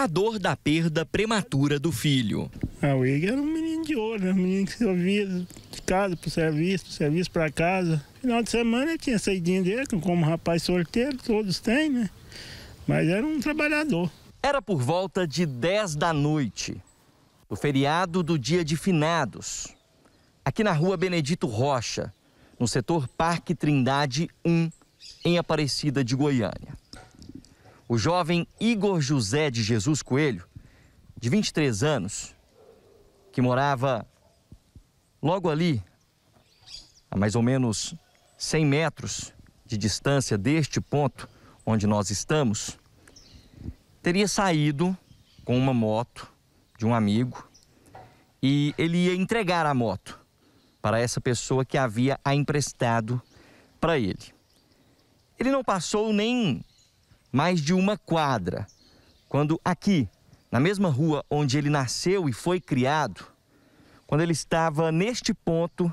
a dor da perda prematura do filho. Ah, o Igor era um menino de ouro, né? um menino que se via de casa para o serviço, serviço para casa. Final de semana ele tinha saidinha dele, como rapaz solteiro, todos têm, né? Mas era um trabalhador. Era por volta de 10 da noite, o feriado do dia de finados, aqui na rua Benedito Rocha, no setor Parque Trindade 1, em Aparecida de Goiânia. O jovem Igor José de Jesus Coelho, de 23 anos, que morava logo ali, a mais ou menos 100 metros de distância deste ponto onde nós estamos, teria saído com uma moto de um amigo e ele ia entregar a moto para essa pessoa que havia a emprestado para ele. Ele não passou nem mais de uma quadra, quando aqui, na mesma rua onde ele nasceu e foi criado, quando ele estava neste ponto,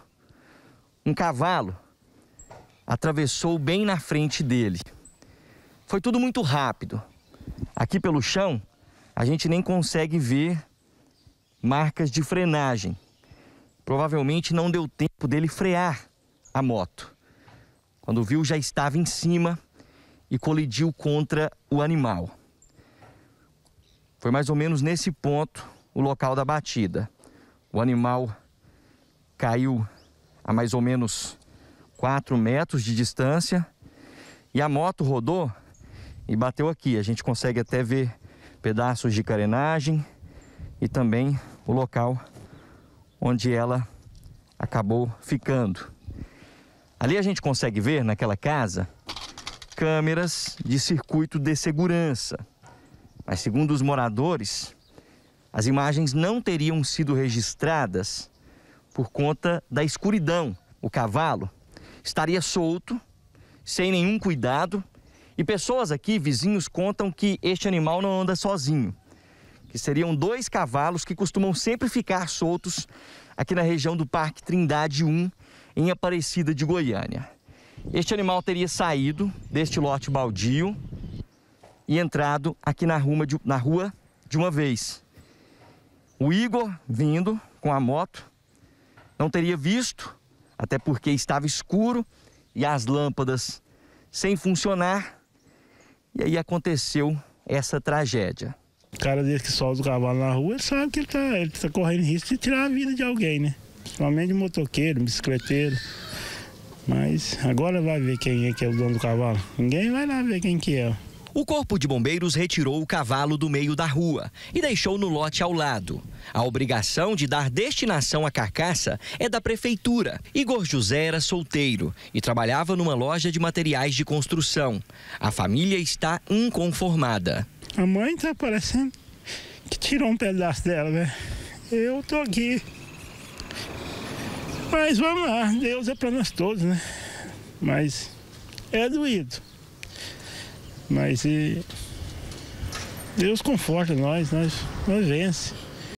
um cavalo atravessou bem na frente dele. Foi tudo muito rápido. Aqui pelo chão, a gente nem consegue ver marcas de frenagem. Provavelmente não deu tempo dele frear a moto. Quando viu, já estava em cima e colidiu contra o animal. Foi mais ou menos nesse ponto o local da batida. O animal caiu a mais ou menos 4 metros de distância e a moto rodou e bateu aqui. A gente consegue até ver pedaços de carenagem e também o local onde ela acabou ficando. Ali a gente consegue ver naquela casa câmeras de circuito de segurança. Mas, segundo os moradores, as imagens não teriam sido registradas por conta da escuridão. O cavalo estaria solto, sem nenhum cuidado, e pessoas aqui, vizinhos, contam que este animal não anda sozinho, que seriam dois cavalos que costumam sempre ficar soltos aqui na região do Parque Trindade 1, em Aparecida de Goiânia. Este animal teria saído deste lote baldio e entrado aqui na rua de, na rua de uma vez. O Igor, vindo com a moto, não teria visto, até porque estava escuro e as lâmpadas sem funcionar. E aí aconteceu essa tragédia. O cara que solta o cavalo na rua, ele sabe que ele está tá correndo risco de tirar a vida de alguém, né? Principalmente de motoqueiro, bicicleteiro. Mas agora vai ver quem é que é o dono do cavalo. Ninguém vai lá ver quem que é. O Corpo de Bombeiros retirou o cavalo do meio da rua e deixou no lote ao lado. A obrigação de dar destinação à carcaça é da prefeitura. Igor José era solteiro e trabalhava numa loja de materiais de construção. A família está inconformada. A mãe está parecendo que tirou um pedaço dela, né? Eu tô aqui mas vamos lá, Deus é para nós todos, né? Mas é doído. Mas e Deus conforta nós, nós, nós vence.